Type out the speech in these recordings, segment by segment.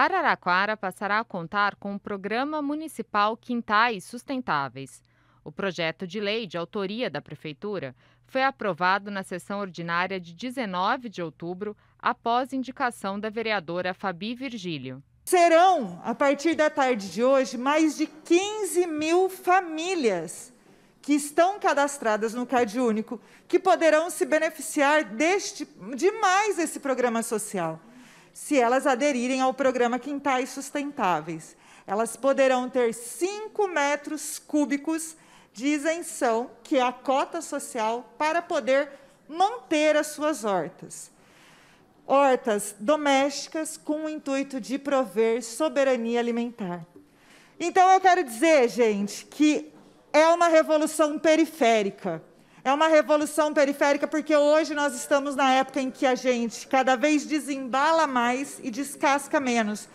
Araraquara passará a contar com o Programa Municipal Quintais Sustentáveis. O projeto de lei de autoria da Prefeitura foi aprovado na sessão ordinária de 19 de outubro, após indicação da vereadora Fabi Virgílio. Serão, a partir da tarde de hoje, mais de 15 mil famílias que estão cadastradas no Cade Único que poderão se beneficiar deste, de mais esse programa social se elas aderirem ao programa Quintais Sustentáveis. Elas poderão ter 5 metros cúbicos de isenção, que é a cota social, para poder manter as suas hortas. Hortas domésticas com o intuito de prover soberania alimentar. Então, eu quero dizer, gente, que é uma revolução periférica. É uma revolução periférica porque hoje nós estamos na época em que a gente cada vez desembala mais e descasca menos.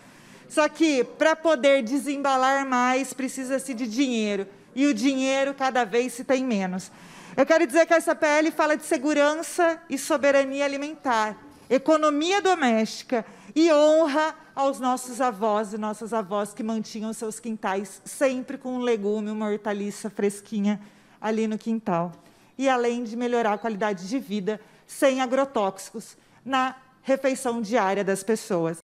Só que para poder desembalar mais precisa-se de dinheiro e o dinheiro cada vez se tem menos. Eu quero dizer que essa PL fala de segurança e soberania alimentar, economia doméstica e honra aos nossos avós e nossas avós que mantinham seus quintais sempre com um legume, uma hortaliça fresquinha ali no quintal e além de melhorar a qualidade de vida sem agrotóxicos na refeição diária das pessoas.